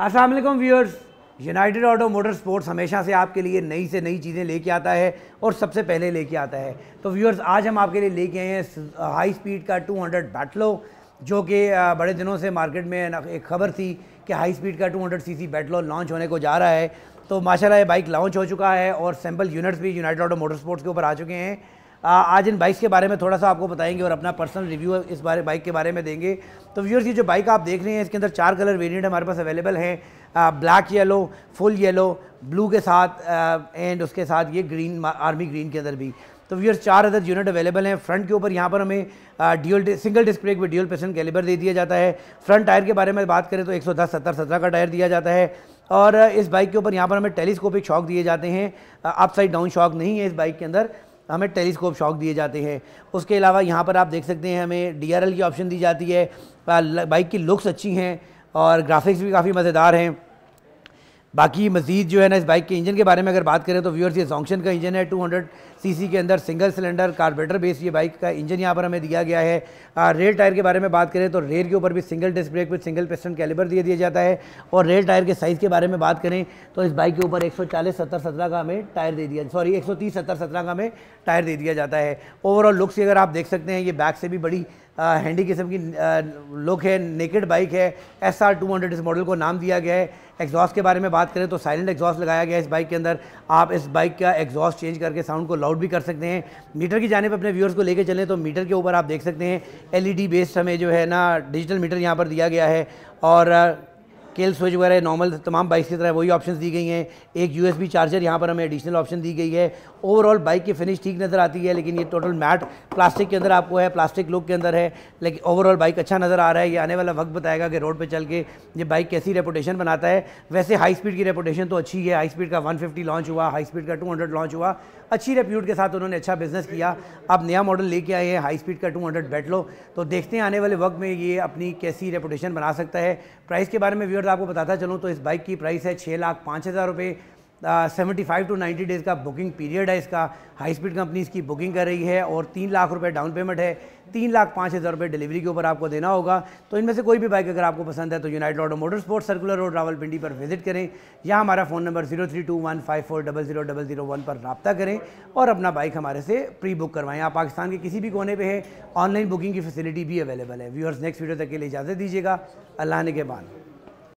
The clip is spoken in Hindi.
Aslam viewers United Auto Motor Sports हमेशा से आपके लिए नई से नई चीज़ें लेके आता है और सबसे पहले लेके आता है तो व्यूअर्स आज हम आपके लिए लेके आए हैं हाई स्पीड का 200 हंड्रेड बैटलो जो कि बड़े दिनों से मार्केट में एक खबर थी कि हाई स्पीड का 200 सी बैटलो लॉन्च होने को जा रहा है तो माशाला ये बाइक लॉन्च हो चुका है और सैम्पल यूनिट्स भी यूनाइटेड ऑटो मोटर स्पोर्ट्स के ऊपर आ चुके हैं आज इन बाइक्स के बारे में थोड़ा सा आपको बताएंगे और अपना पर्सनल रिव्यू इस बारे बाइक के बारे में देंगे तो व्यूअर्स ये जो बाइक आप देख रहे हैं इसके अंदर चार कलर वेरिएंट हमारे पास अवेलेबल हैं black yellow full yellow blue के साथ एंड उसके साथ ये ग्रीन आर्मी ग्रीन के अंदर भी तो व्यूअर्स चार अदर यूनिट अवेलेबल हैं फ्रंट के ऊपर यहाँ पर हमें ड्यूल सिंगल डिस्प्ले ब्रेक में ड्यूल पेशन कैलिबर दे दिया जाता है फ्रंट टायर के बारे में बात करें तो दस सत्तर सत्रह का टायर दिया जाता है और इस बाइक के ऊपर यहाँ पर हमें टेलीस्कोपिक शॉक दिए जाते हैं अपसाइड डाउन शॉक नहीं है इस बाइक के अंदर हमें टेलीस्कोप शॉक दिए जाते हैं उसके अलावा यहाँ पर आप देख सकते हैं हमें डी की ऑप्शन दी जाती है बाइक की लुक्स अच्छी हैं और ग्राफिक्स भी काफ़ी मज़ेदार हैं बाकी मज़ीद जो है ना इस बाइक के इंजन के बारे में अगर बात करें तो व्यूअर्स ये जॉन्क्शन का इंजन है 200 सीसी के अंदर सिंगल सिलेंडर कार्बेटर बेस ये बाइक का इंजन यहाँ पर हमें दिया गया है आ, रेल टायर के बारे में बात करें तो रेल के ऊपर भी single disc brake with single piston caliper दिया दिया जाता है और रेल टायर के साइज़ के बारे में बात करें तो इस बाइक के ऊपर एक सौ चालीस का हमें टायर दे दिया सॉरी एक सौ का हमें टायर दे दिया जाता है ओवरऑल लुक्स अगर आप देख सकते हैं ये बैक से भी बड़ी हैंडी किस्म की लुक है नेकेड बाइक है एस आर टू हंड्रेड इस मॉडल को नाम दिया गया है एग्जॉस्ट के बारे में बात करें तो साइलेंट एग्जॉस्ट लगाया गया है इस बाइक के अंदर आप इस बाइक का एग्जॉस्ट चेंज करके साउंड को लाउड भी कर सकते हैं मीटर की जाने पर अपने व्यूअर्स को लेकर चलें तो मीटर के ऊपर आप देख सकते हैं एल ई बेस्ड हमें जो है ना डिजिटल मीटर यहाँ पर दिया गया है और केल स्विच वगैरह नॉर्मल तमाम बाइक्स की तरह वही ऑप्शन दी गई हैं एक यू चार्जर यहाँ पर हमें एडिशनल ऑप्शन दी गई है ओवरऑल बाइक की फिनिश ठीक नज़र आती है लेकिन ये टोटल मैट प्लास्टिक के अंदर आपको है प्लास्टिक लुक के अंदर है लेकिन ओवरऑल बाइक अच्छा नज़र आ रहा है ये आने वाला वक्त बताएगा कि रोड पर चल के ये बाइक कैसी रेपोटेशन बनाता है वैसे हाई स्पीड की रेपोटेशन तो अच्छी है हाई स्पीड का वन लॉन्च हुआ हाई स्पीड का टू लॉन्च हुआ अच्छी रेप्यूट के साथ उन्होंने अच्छा बिजनेस किया अब नया मॉडल लेके आए हैं हाई स्पीड का 200 लो तो देखते हैं आने वाले वक्त में ये अपनी कैसी रेपोटेशन बना सकता है प्राइस के बारे में व्यवर मैं आपको बताता चलूँ तो इस बाइक की प्राइस है छः लाख पाँच हज़ार रुपये seventy five two ninety days का बुकिंग पीरियड है इसका हाई स्पीड कंपनी इसकी बुकिंग कर रही है और तीन लाख रुपये डाउन पेमेंट है तीन लाख पाँच हज़ार रुपये डिलीवरी के ऊपर आपको देना होगा तो इनमें से कोई भी बाइक अगर आपको पसंद है तो United Auto Motor Sports Circular Road Rawalpindi पर विजिट करें या हमारा phone number zero three two one five four double zero double zero one पर रबता करें और अपना बाइक हमारे से प्री बुक करवाएं आप पाकिस्तान के किसी भी कोने पर है ऑनलाइन बुकिंग की फैसिलिटी भी अवेलेबल है व्यूअर्स नेक्स्ट वीडियो तक के लिए इजाज़त दीजिएगा अल्लाह ने के बान